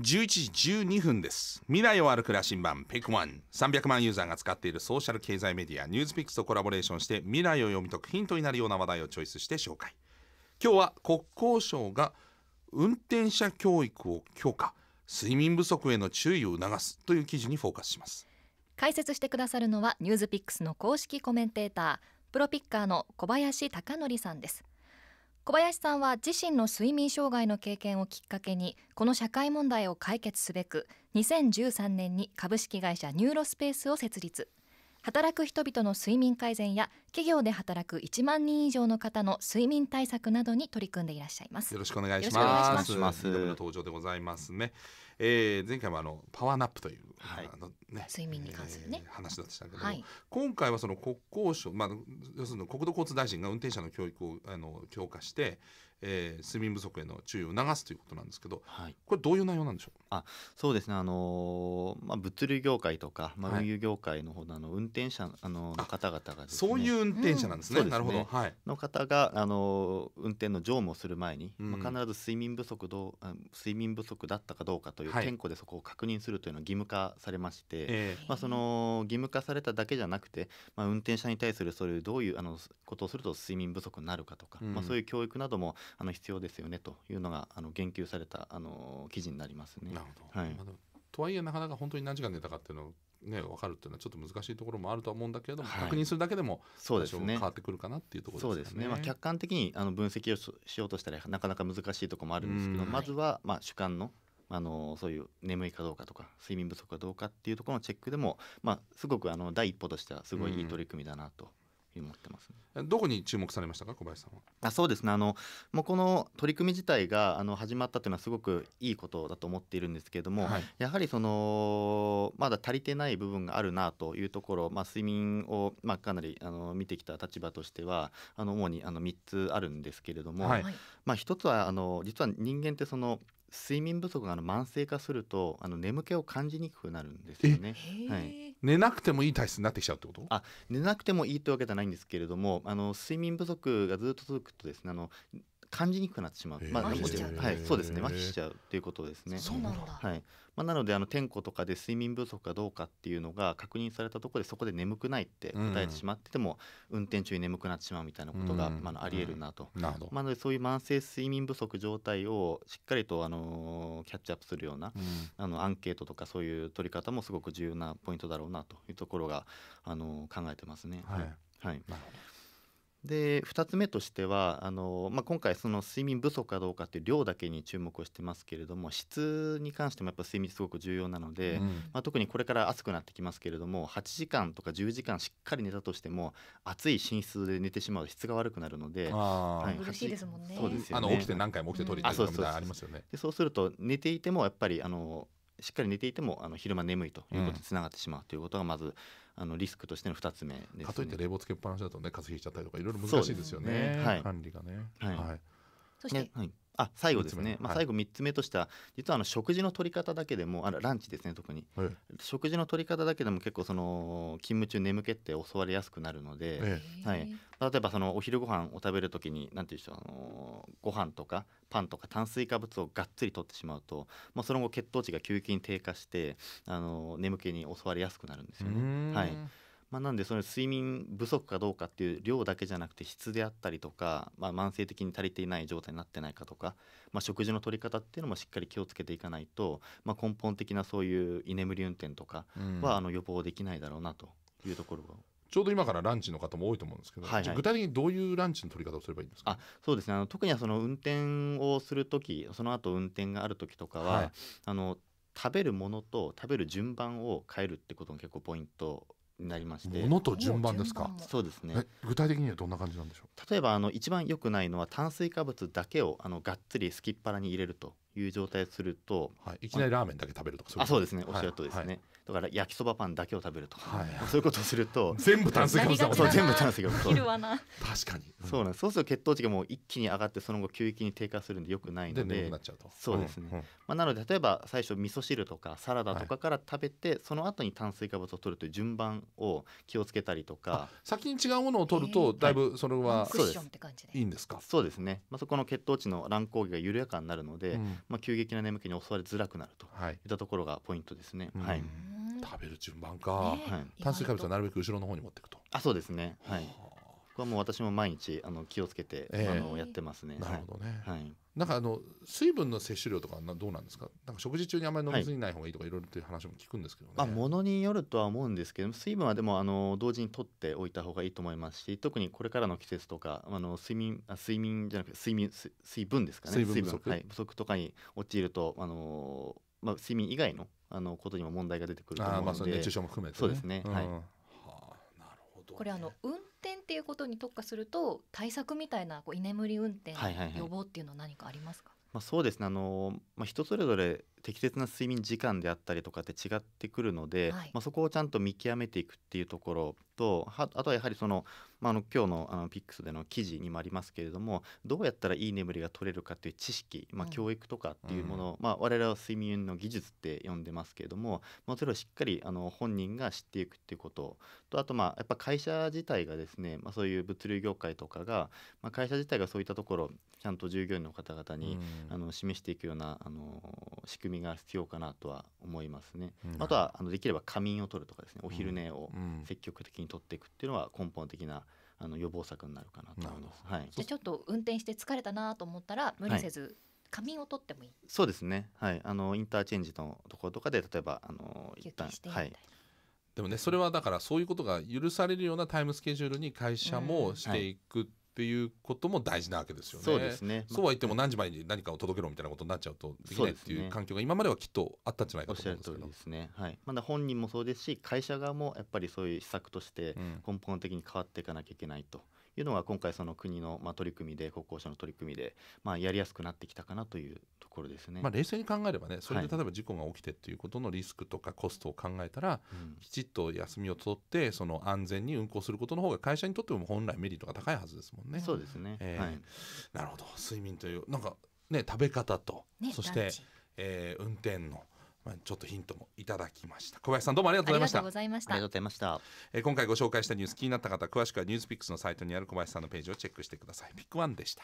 11時12分です未来を歩く羅針盤ペクワン300万ユーザーが使っているソーシャル経済メディアニュースピックスとコラボレーションして未来を読み解くヒントになるような話題をチョイスして紹介今日は国交省が運転者教育を強化睡眠不足への注意を促すという記事にフォーカスします解説してくださるのはニュースピックスの公式コメンテータープロピッカーの小林貴則さんです小林さんは自身の睡眠障害の経験をきっかけにこの社会問題を解決すべく2013年に株式会社ニューロスペースを設立働く人々の睡眠改善や企業で働く1万人以上の方の睡眠対策などに取り組んでいらっしゃいますよろしくお願いしますます登場でございますね、えー、前回もあのパワーナップという、はい、あのね、睡眠に関するね、えー、話でしたけど、はい、今回はその国交省まあ要するに国土交通大臣が運転者の教育をあの強化してえー、睡眠不足への注意を促すということなんですけど、はい、これどういう内容なんでしょうあそうですね、あのー、まあ、物流業界とか、まあ、運輸業界の方のあの運転者、あの方々が、ね、そういう運転者なんですね、うん、なるほど、はい、の方が、あのー、運転の乗務をする前に、まあ、必ず睡眠不足ど睡眠不足だったかどうかという点呼でそこを確認するというのは義務化されまして、えー、まあ、その義務化されただけじゃなくて、まあ、運転者に対するそういうどういうあのことをすると睡眠不足になるかとか、うん、まあ、そういう教育などもあの必要ですよねというのがあの言及されたあの記事になりますね。なるほど、はい、とはいえなかなか本当に何時間寝たかっていうのね、分かるっていうのはちょっと難しいところもあるとは思うんだけれども、はい、確認するだけでもそうですね変わってくるかなっていうところですね、ね、まあ、客観的にあの分析をしようとしたらなかなか難しいところもあるんですけどまずは、まあ、主観のあのそういう眠いかどうかとか睡眠不足かどうかっていうところのチェックでも、まあ、すごくあの第一歩としてはすごいいい取り組みだなと思ってます、ね、どこに注目されましたか小林さんはあそうですねあのもうこの取り組み自体があの始まったというのはすごくいいことだと思っているんですけれども、はい、やはりそのまだ足りてない部分があるなというところ、まあ、睡眠を、まあ、かなりあの見てきた立場としてはあの主にあの3つあるんですけれども、はい、まあ、1つはあの実は人間ってその睡眠不足がの慢性化するとあの眠気を感じにくくなるんですよね。はい、寝なくてもいい体質になってきちゃうってことあ寝なくてもいいというわけじゃないんですけれどもあの睡眠不足がずっと続くとですねあの感じにくくなってしまう、まあ、はい、そうですね麻痺しちゃうということですね。そうなんだ、はいまあ、なのであの点呼とかで睡眠不足かどうかっていうのが確認されたところでそこで眠くないって答えてしまってても、うん、運転中に眠くなってしまうみたいなことが、うん、まあ、ありえるなと、うん、なるほどまあ、のでそういう慢性睡眠不足状態をしっかりと、あのー、キャッチアップするような、あのアンケートとかそういう取り方もすごく重要なポイントだろうなというところが、あのー、考えてますね。はい、はい、はいで2つ目としてはあの、まあ、今回その睡眠不足かどうかっていう量だけに注目をしてますけれども質に関してもやっぱ睡眠すごく重要なので、うん、まあ、特にこれから暑くなってきますけれども8時間とか10時間しっかり寝たとしても暑い寝室で寝てしまう質が悪くなるので、はい、苦しいですもんねそうですよねあの起きて何回も起きて取りたいとかありますよね。でそうすると寝ていてもやっぱりあのしっかり寝ていてもあの昼間眠いということにつながってしまうということがまず、あのリスクとしての2つ目です、ね、かといって冷房つけっぱなしだとね風邪ひいちゃったりとかいろいろ難しいですよね、ねはい、管理がね。はい、はいそして、ね、はい、あ最後ですね、まあ、最後3つ目としては、はい、実はあの食事の取り方だけでもあランチですね特に、はい、食事の取り方だけでも結構その勤務中眠気って襲われやすくなるので、はい、例えばそのお昼ご飯を食べる時に何て言うんでしょうあのご飯とかパンとか炭水化物をがっつりとってしまうと、まあ、その後血糖値が急激に低下してあの眠気に襲われやすくなるんですよね。はいまあ、なんでその睡眠不足かどうかっていう量だけじゃなくて質であったりとか、まあ、慢性的に足りていない状態になってないかとか、まあ、食事の取り方っていうのもしっかり気をつけていかないと、まあ、根本的なそういう居眠り運転とかは、あの予防できないだろうなというところがちょうど今からランチの方も多いと思うんですけど、はいはい、具体的にどういうランチの取り方をすればいいんですか、あそうですねあの特にその運転をするときその後運転があるときとかは、はい、あの食べるものと食べる順番を変えるってことが結構ポイントになりましてものと順番ですかそうですね具体的にはどんな感じなんでしょう例えばあの一番良くないのは炭水化物だけをあのがっつりすきっ腹に入れるという状態をすると、はい、いきなりラーメンだけ食べるとかそうあそうですねおっしゃるとですね、はい、だから焼きそばパンだけを食べるとか、はい、そういうことをすると 全部炭水化物だもんそう全部炭水化物確かに、うん、そうなんそうすると血糖値がもう一気に上がってその後急激に低下するんでよくないのでそうですね、うんうん、まあ、なので例えば最初味噌汁とかサラダとかから食べて、はい、その後に炭水化物を取るという順番を気をつけたりとか先に違うものを取るとだいぶそれは、えー、はい、いいんですかそうですね、まあ、そこの血糖値の乱高下が緩やかになるので、まあ、急激な眠気に襲われづらくなるといったところがポイントですね。はい、食べる順番か、炭水化物はなるべく後ろの方に持っていくとあそうですね、はい、こはもう私も毎日あの気をつけて、えー、あのやってますね。なるほどね。はい。なんかあの水分の摂取量とかなどうなんですか。なんか食事中にあまり飲みすぎない方がいいとか、はいろいろという話も聞くんですけどね。まあ物によるとは思うんですけど、水分はでもあの同時に取っておいた方がいいと思いますし、特にこれからの季節とかあの睡眠あ睡眠じゃなくて睡眠水分ですかね。水分不足、はい、不足とかに陥るとあのまあ睡眠以外のあのことにも問題が出てくると思うので、あまあ熱中症も含めて、ね、そうですね。はい。これあの運転っていうことに特化すると対策みたいなこう居眠り運転予防っていうのは何かありますか、はいはいはいまあ、そうですねあの、まあ、人それぞれ適切な睡眠時間であったりとかって違ってくるので、はい、まあ、そこをちゃんと見極めていくっていうところとあとはやはりその、まあ、の今日のあのピックスでの記事にもありますけれどもどうやったらいい眠りが取れるかという知識、まあ、教育とかっていうもの、うん、まあ、我々は睡眠の技術って呼んでますけれども、まあ、それをしっかりあの本人が知っていくっていうこととあとまあやっぱ会社自体がですね、まあ、そういう物流業界とかが、まあ、会社自体がそういったところちゃんと従業員の方々に、うん、あの示していくようなあの仕組みが必要かなとは思いますね。うん、あとはあのできれば仮眠を取るとかですねお昼寝を積極的に取っていくっていうのは根本的なあの予防策になるかなと思います。はい、じゃあちょっと運転して疲れたなと思ったら無理せず、はい仮眠を取ってもいい。そうですね。はい、あのインターチェンジのところとかで例えばあの一旦はい。でもねそれはだからそういうことが許されるようなタイムスケジュールに会社もしていくっていうことも大事なわけですよね。そうですね、そうは言っても何時までに何かを届けろみたいなことになっちゃうとできないっていう環境が今まではきっとあったんじゃないかと思うんですけど。ですねはい、まだ本人もそうですし会社側もやっぱりそういう施策として根本的に変わっていかなきゃいけないと。うんいうのが今回その国のまあ取り組みで国交省の取り組みでまあやりやすくなってきたかなというところですね、まあ、冷静に考えればねそれで例えば事故が起きてっていうことのリスクとかコストを考えたら、はい、きちっと休みを取ってその安全に運行することの方が会社にとっても本来メリットが高いはずですもんね。そうですね、えー、はい、なるほど睡眠というなんかね食べ方と、ね、そして、えー、運転の。まあ、ちょっとヒントもいただきました小林さんどうもありがとうございましたありがとうございましたえ今回ご紹介したニュース気になった方詳しくはニュースピックスのサイトにある小林さんのページをチェックしてくださいピックワンでした